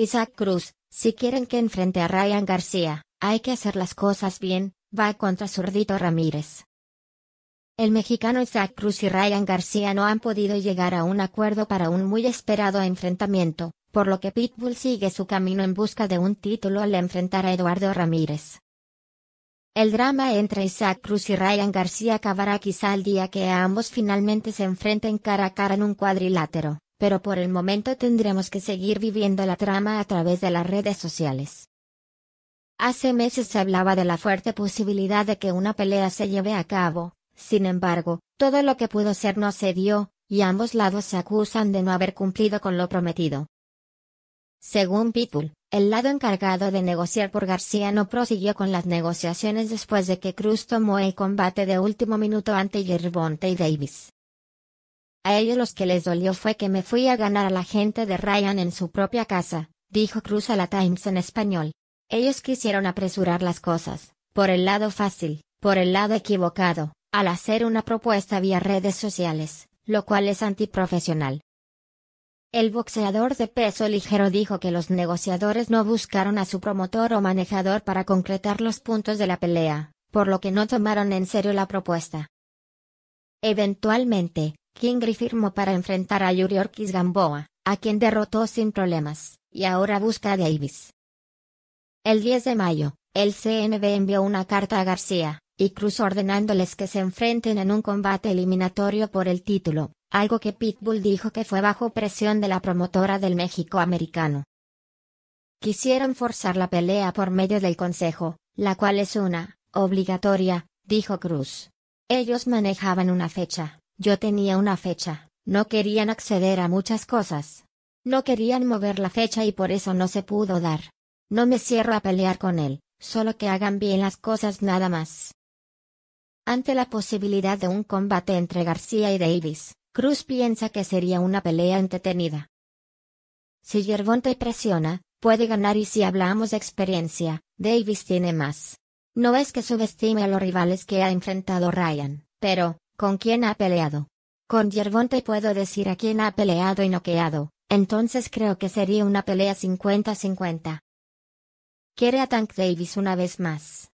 Isaac Cruz, si quieren que enfrente a Ryan García, hay que hacer las cosas bien, va contra Zurdito Ramírez. El mexicano Isaac Cruz y Ryan García no han podido llegar a un acuerdo para un muy esperado enfrentamiento, por lo que Pitbull sigue su camino en busca de un título al enfrentar a Eduardo Ramírez. El drama entre Isaac Cruz y Ryan García acabará quizá el día que ambos finalmente se enfrenten cara a cara en un cuadrilátero pero por el momento tendremos que seguir viviendo la trama a través de las redes sociales. Hace meses se hablaba de la fuerte posibilidad de que una pelea se lleve a cabo, sin embargo, todo lo que pudo ser no se dio, y ambos lados se acusan de no haber cumplido con lo prometido. Según Pitbull, el lado encargado de negociar por García no prosiguió con las negociaciones después de que Cruz tomó el combate de último minuto ante Gervonta y Davis. A ellos los que les dolió fue que me fui a ganar a la gente de Ryan en su propia casa, dijo Cruz a la Times en español. Ellos quisieron apresurar las cosas, por el lado fácil, por el lado equivocado, al hacer una propuesta vía redes sociales, lo cual es antiprofesional. El boxeador de peso ligero dijo que los negociadores no buscaron a su promotor o manejador para concretar los puntos de la pelea, por lo que no tomaron en serio la propuesta. Eventualmente, Kingry firmó para enfrentar a Yuri Orkis Gamboa, a quien derrotó sin problemas, y ahora busca a Davis. El 10 de mayo, el CNB envió una carta a García y Cruz ordenándoles que se enfrenten en un combate eliminatorio por el título, algo que Pitbull dijo que fue bajo presión de la promotora del México americano. Quisieron forzar la pelea por medio del Consejo, la cual es una, obligatoria, dijo Cruz. Ellos manejaban una fecha, yo tenía una fecha, no querían acceder a muchas cosas. No querían mover la fecha y por eso no se pudo dar. No me cierro a pelear con él, solo que hagan bien las cosas nada más. Ante la posibilidad de un combate entre García y Davis, Cruz piensa que sería una pelea entretenida. Si Gervonta presiona, puede ganar y si hablamos de experiencia, Davis tiene más. No es que subestime a los rivales que ha enfrentado Ryan, pero, ¿Con quién ha peleado? Con Yervonte puedo decir a quién ha peleado y noqueado, entonces creo que sería una pelea 50-50. Quiere a Tank Davis una vez más.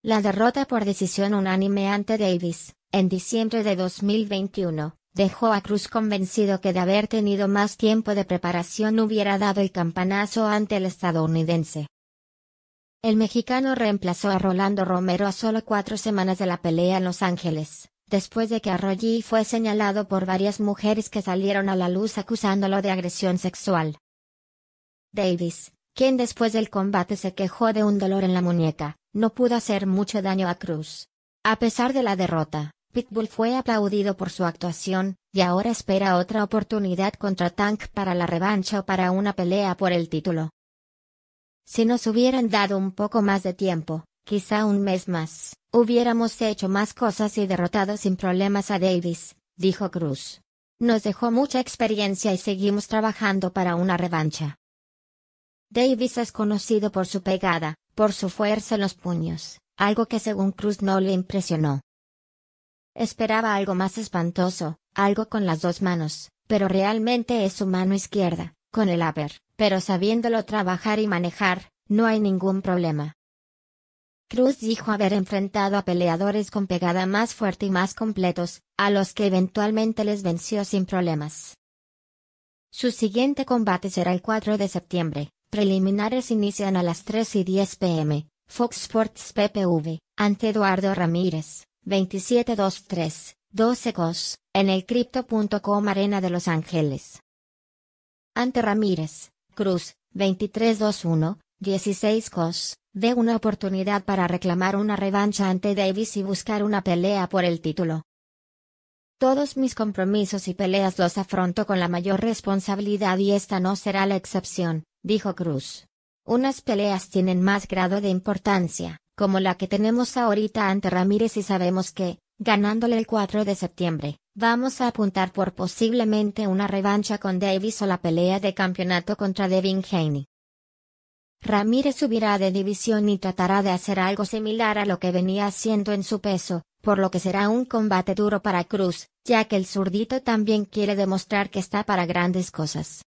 La derrota por decisión unánime ante Davis, en diciembre de 2021, dejó a Cruz convencido que de haber tenido más tiempo de preparación hubiera dado el campanazo ante el estadounidense. El mexicano reemplazó a Rolando Romero a solo cuatro semanas de la pelea en Los Ángeles, después de que Arroyi fue señalado por varias mujeres que salieron a la luz acusándolo de agresión sexual. Davis, quien después del combate se quejó de un dolor en la muñeca, no pudo hacer mucho daño a Cruz. A pesar de la derrota, Pitbull fue aplaudido por su actuación, y ahora espera otra oportunidad contra Tank para la revancha o para una pelea por el título. Si nos hubieran dado un poco más de tiempo, quizá un mes más, hubiéramos hecho más cosas y derrotado sin problemas a Davis, dijo Cruz. Nos dejó mucha experiencia y seguimos trabajando para una revancha. Davis es conocido por su pegada, por su fuerza en los puños, algo que según Cruz no le impresionó. Esperaba algo más espantoso, algo con las dos manos, pero realmente es su mano izquierda, con el haber, pero sabiéndolo trabajar y manejar, no hay ningún problema. Cruz dijo haber enfrentado a peleadores con pegada más fuerte y más completos, a los que eventualmente les venció sin problemas. Su siguiente combate será el 4 de septiembre, preliminares inician a las 3 y 10 pm, Fox Sports PPV, ante Eduardo Ramírez, 2723, 12 COS, en el Crypto.com Arena de Los Ángeles. Ante Ramírez, Cruz, 23-2-1, 16 Cos, de una oportunidad para reclamar una revancha ante Davis y buscar una pelea por el título. Todos mis compromisos y peleas los afronto con la mayor responsabilidad y esta no será la excepción, dijo Cruz. Unas peleas tienen más grado de importancia, como la que tenemos ahorita ante Ramírez y sabemos que, ganándole el 4 de septiembre, Vamos a apuntar por posiblemente una revancha con Davis o la pelea de campeonato contra Devin Haney. Ramírez subirá de división y tratará de hacer algo similar a lo que venía haciendo en su peso, por lo que será un combate duro para Cruz, ya que el zurdito también quiere demostrar que está para grandes cosas.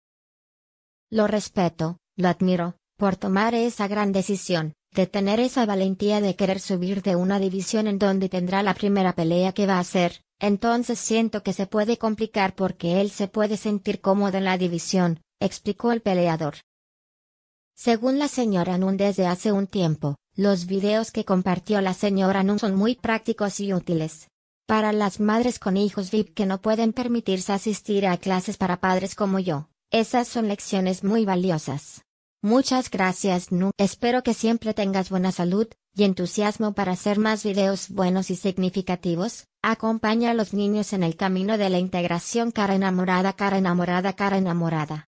Lo respeto, lo admiro, por tomar esa gran decisión, de tener esa valentía de querer subir de una división en donde tendrá la primera pelea que va a hacer, entonces siento que se puede complicar porque él se puede sentir cómodo en la división, explicó el peleador. Según la señora Nun desde hace un tiempo, los videos que compartió la señora Nun son muy prácticos y útiles. Para las madres con hijos VIP que no pueden permitirse asistir a clases para padres como yo, esas son lecciones muy valiosas. Muchas gracias Nu. Espero que siempre tengas buena salud y entusiasmo para hacer más videos buenos y significativos. Acompaña a los niños en el camino de la integración cara enamorada, cara enamorada, cara enamorada.